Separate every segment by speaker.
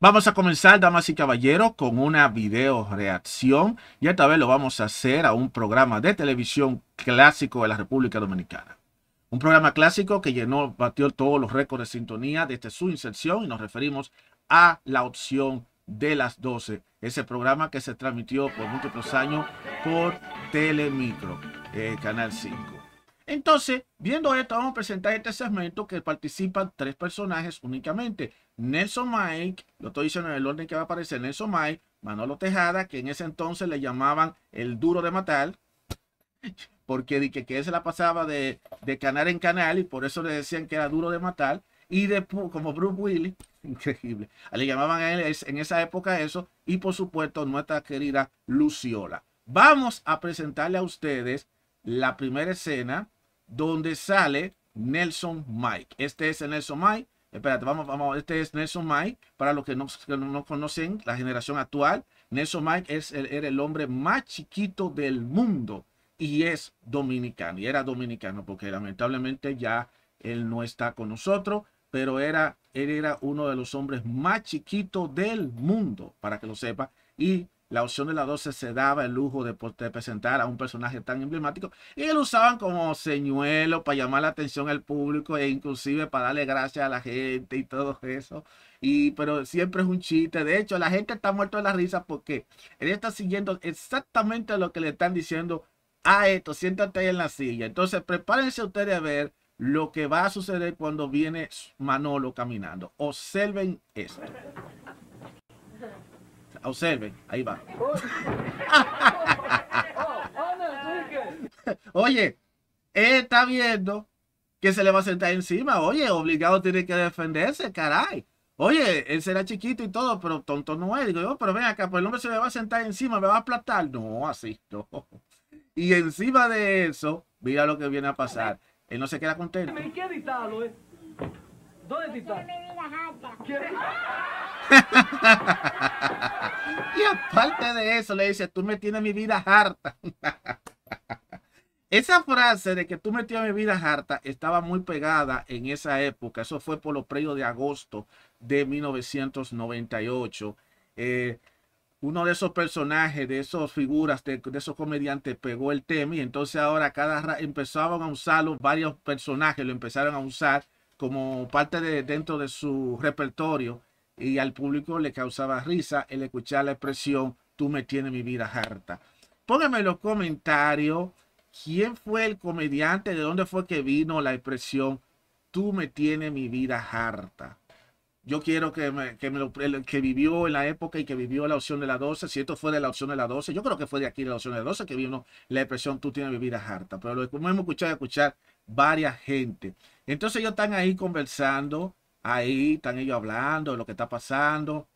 Speaker 1: Vamos a comenzar, damas y caballeros, con una video reacción y esta vez lo vamos a hacer a un programa de televisión clásico de la República Dominicana. Un programa clásico que llenó, batió todos los récords de sintonía desde su inserción y nos referimos a la opción de las 12, ese programa que se transmitió por múltiples años por Telemicro, eh, Canal 5. Entonces, viendo esto, vamos a presentar este segmento que participan tres personajes únicamente. Nelson Mike, lo estoy diciendo en el orden que va a aparecer, Nelson Mike, Manolo Tejada, que en ese entonces le llamaban el duro de matar, porque que, se la pasaba de, canal en canal y por eso le decían que era duro de matar. Y como Bruce Willis, increíble, le llamaban a él en esa época eso. Y por supuesto, nuestra querida Luciola. Vamos a presentarle a ustedes la primera escena donde sale Nelson Mike. Este es el Nelson Mike. Espérate, vamos, vamos. Este es Nelson Mike. Para los que no, no conocen la generación actual, Nelson Mike es era el hombre más chiquito del mundo y es dominicano. Y era dominicano porque lamentablemente ya él no está con nosotros, pero era, él era uno de los hombres más chiquitos del mundo, para que lo sepa. Y la opción de la 12 se daba el lujo pues, de, presentar a un personaje tan emblemático y lo usaban como señuelo para llamar la atención al público e inclusive para darle gracias a la gente y todo eso. Y, pero siempre es un chiste. De hecho, la gente está muerta de la risa porque él está siguiendo exactamente lo que le están diciendo a esto. Siéntate ahí en la silla. Entonces, prepárense ustedes a ver lo que va a suceder cuando viene Manolo caminando. Observen esto. Observen, ahí va. Oye, él está viendo que se le va a sentar encima. Oye, obligado tiene que defenderse, caray. Oye, él será chiquito y todo, pero tonto no es. Digo, oh, pero ven acá, pues el hombre se le va a sentar encima, me va a aplastar. No, así no. Y encima de eso, mira lo que viene a pasar. Él no se queda contento. qué editarlo, eh? ¿Dónde está? y aparte de eso, le dice, tú me tienes mi vida harta. Esa frase de que tú me tienes mi vida harta estaba muy pegada en esa época. Eso fue por los predios de agosto de 1998. Eh, uno de esos personajes, de esas figuras, de, esos comediantes pegó el tema y entonces ahora cada empezaban a usarlo, varios personajes lo empezaron a usar como parte de dentro de su repertorio y al público le causaba risa el escuchar la expresión tú me tienes mi vida harta. Póngame en los comentarios quién fue el comediante, de dónde fue que vino la expresión tú me tienes mi vida harta. Yo quiero que, me, que, que vivió en la época y que vivió la opción de la 12, si esto fue de la opción de la 12, yo creo que fue de aquí de la opción de la 12 que vino la expresión tú tienes mi vida harta, pero lo hemos escuchado escuchar varias gente. Entonces ellos están ahí conversando Ahí están ellos hablando de lo que está pasando.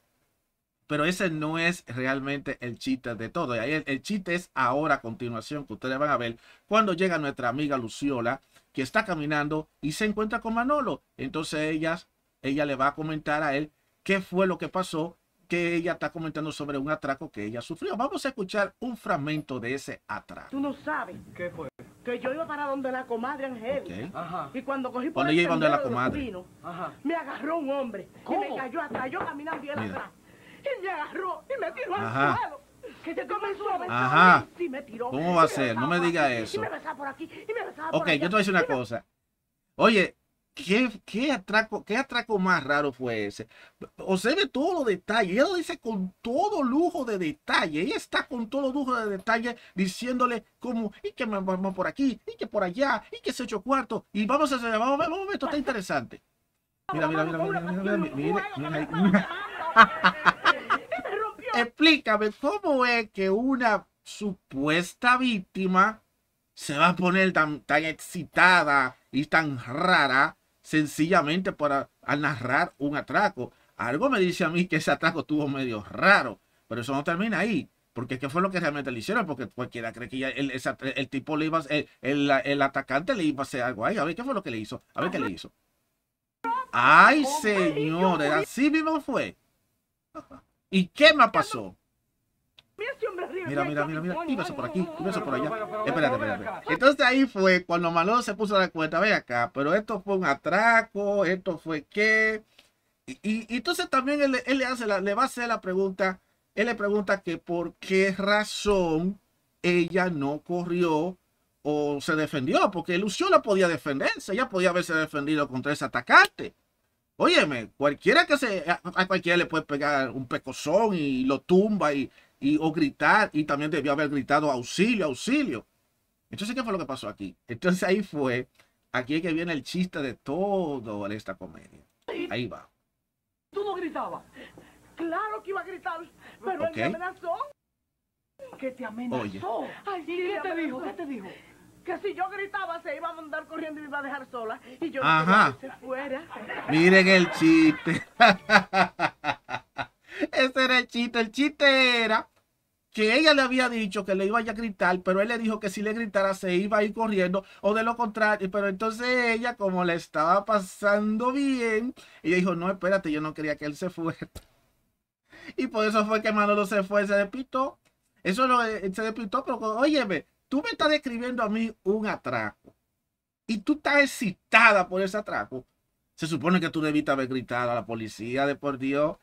Speaker 1: Pero ese no es realmente el chiste de todo. el, chiste es ahora, a continuación, que ustedes van a ver cuando llega nuestra amiga Luciola, que está caminando y se encuentra con Manolo. Entonces ella, ella le va a comentar a él qué fue lo que pasó, que ella está comentando sobre un atraco que ella sufrió. Vamos a escuchar un fragmento de ese atraco. Tú no sabes. ¿Qué fue? que yo iba para donde la comadre Angélica. Ajá. Y cuando cogí por cuando yo iba donde la comadre. vino me agarró un hombre y me cayó atrás, yo caminando bien atrás. Y me agarró y me tiró al suelo. Que se comenzó a besar Ajá. y me tiró. ¿Cómo va a ser? No me diga eso. Y me besaba por aquí, y me besaba por Ok, yo te voy a decir una cosa. Oye, ¿Qué, atraco, ¿Qué atraco más raro fue ese? Observe todos los detalles. Ella lo dice con todo lujo de detalle. Ella está con todo lujo de detalle diciéndole como, y que me vamos por aquí, y que por allá, y que se ocho cuarto Y vamos a hacer, vamos a ver, vamos esto está interesante. Mira, mira, mira, mira, mira, mira, Explícame cómo es que una supuesta víctima se va a poner tan, tan excitada y tan rara sencillamente para narrar un atraco. Algo me dice a mí que ese atraco tuvo medio raro, pero eso no termina ahí. Porque qué fue lo que realmente le hicieron, porque cualquiera cree que el, el tipo le iba a, el, el, atacante le iba a hacer algo A ver qué fue lo que le hizo, a ver qué le hizo. Ay, señores, así mismo fue. ¿Y qué me pasó? Este mira, mira, mira, mira. Y vas por aquí, y por allá. Espérate, espérate. Entonces ahí fue cuando Manolo se puso a la cuenta, ve acá, pero esto fue un atraco, esto fue qué. Y, entonces también él, le, hace le va a hacer la pregunta, él le pregunta que por qué razón ella no corrió o se defendió, porque no podía defenderse, ella podía haberse defendido contra ese atacante. Óyeme, cualquiera que se, a, a cualquiera le puede pegar un pecozón y lo tumba y y, o gritar, y también debió haber gritado auxilio, auxilio. Entonces, ¿qué fue lo que pasó aquí? Entonces ahí fue, aquí es que viene el chiste de toda esta comedia. Ahí va. Tú no gritabas. Claro que iba a gritar, pero él me amenazó. Que te amenazó. ¿qué, te, dijo? ¿Qué te dijo? Que si yo gritaba se iba a mandar corriendo y me iba a dejar sola. Y yo Ajá. se fuera. Miren el chiste. Ese era el chiste. El chiste era que ella le había dicho que le iba a gritar, pero él le dijo que si le gritara se iba a ir corriendo o de lo contrario, pero entonces ella como le estaba pasando bien, ella dijo, no, espérate, yo no quería que él se fuera. Y por eso fue que Manolo se fue, se despistó. Eso lo, eh, se despistó, pero óyeme, tú me estás describiendo a mí un atraco y tú estás excitada por ese atraco. Se supone que tú debiste haber gritado a la policía de por Dios.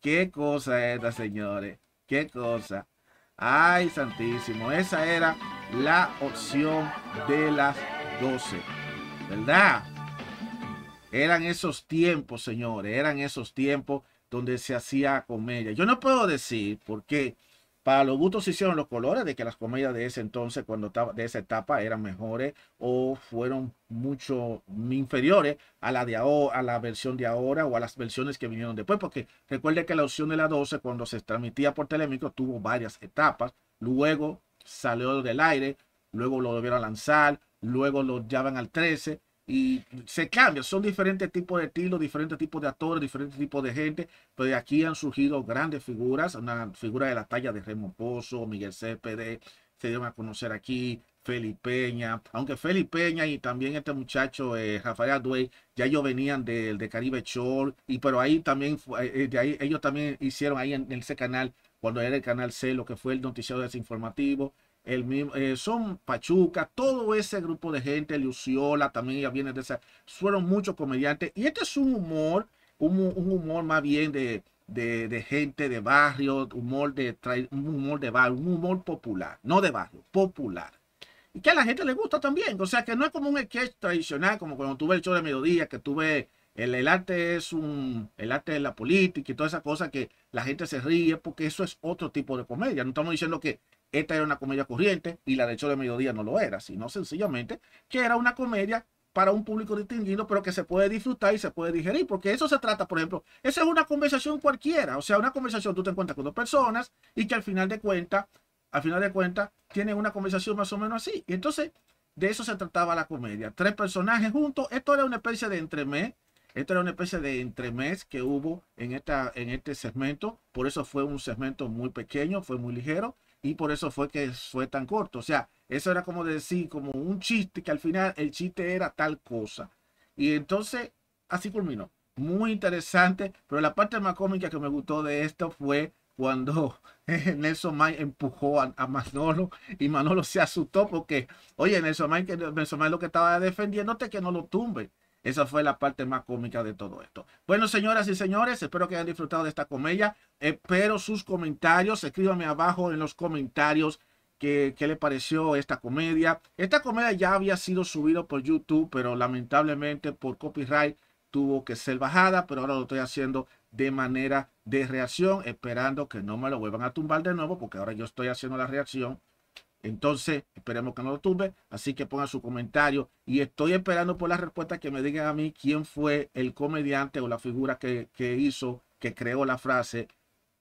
Speaker 1: Qué cosa es esta, señores. Qué cosa. Ay, santísimo, esa era la opción de las doce, ¿verdad? Eran esos tiempos, señores, eran esos tiempos donde se hacía comedia. Yo no puedo decir por porque para los gustos se hicieron los colores de que las comedias de ese entonces, cuando de esa etapa, eran mejores o fueron mucho inferiores a la de ahora, a la versión de ahora o a las versiones que vinieron después. Porque recuerde que la opción de la 12, cuando se transmitía por Telémico, tuvo varias etapas. Luego salió del aire, luego lo volvieron a lanzar, luego lo llevan al 13 y se cambia. Son diferentes tipos de estilos, diferentes tipos de actores, diferentes tipos de gente, pero de aquí han surgido grandes figuras, una figura de la talla de Remo Pozo, Miguel Céspedes, se dieron a conocer aquí, Felipe aunque Felipe y también este muchacho eh, Rafael Duey, ya ellos venían del de Caribe Shore, y pero ahí también, eh, eh, de ahí ellos también hicieron ahí en, en, ese canal, cuando era el canal C, lo que fue el noticiero desinformativo, el mismo, eh, son Pachuca, todo ese grupo de gente, Luciola también ya viene de esa, fueron muchos comediantes. Y este es un humor, un, humor más bien de, gente de barrio, humor de, un humor de barrio, un humor popular, no de barrio, popular. Y que a la gente le gusta también. O sea, que no es como un sketch tradicional, como cuando tuve el show de mediodía, que tuve el, el, arte es un, el arte de la política y toda esa cosa que la gente se ríe porque eso es otro tipo de comedia. No estamos diciendo que esta era una comedia corriente y la de hecho de mediodía no lo era, sino sencillamente que era una comedia para un público distinguido, pero que se puede disfrutar y se puede digerir, porque eso se trata, por ejemplo, esa es una conversación cualquiera, o sea, una conversación, tú te encuentras con dos personas y que al final de cuenta al final de cuentas, tienen una conversación más o menos así. Y entonces, de eso se trataba la comedia, tres personajes juntos, esto era una especie de entremés, esto era una especie de entremés que hubo en, esta, en este segmento, por eso fue un segmento muy pequeño, fue muy ligero, y por eso fue que fue tan corto. O sea, eso era como decir, como un chiste, que al final el chiste era tal cosa. Y entonces, así culminó. Muy interesante, pero la parte más cómica que me gustó de esto fue cuando Nelson May empujó a, Manolo y Manolo se asustó porque, oye, Nelson May, que Nelson May lo que estaba defendiéndote que no lo tumbe. Esa fue la parte más cómica de todo esto. Bueno, señoras y señores, espero que hayan disfrutado de esta comedia. Espero sus comentarios. Escríbame abajo en los comentarios qué, qué le pareció esta comedia. Esta comedia ya había sido subida por YouTube, pero lamentablemente por copyright tuvo que ser bajada, pero ahora lo estoy haciendo de manera de reacción, esperando que no me lo vuelvan a tumbar de nuevo, porque ahora yo estoy haciendo la reacción entonces, esperemos que no lo tumbe. Así que pongan su comentario. Y estoy esperando por las respuesta que me digan a mí quién fue el comediante o la figura que, hizo, que creó la frase,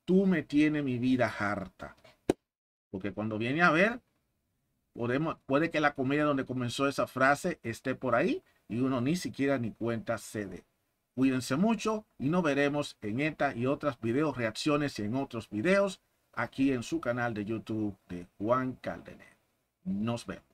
Speaker 1: tú me tienes mi vida harta. Porque cuando viene a ver, podemos, puede que la comedia donde comenzó esa frase esté por ahí y uno ni siquiera ni cuenta se Cuídense mucho y nos veremos en esta y otras videos, reacciones y en otros videos aquí en su canal de YouTube de Juan Caldenet. Nos vemos.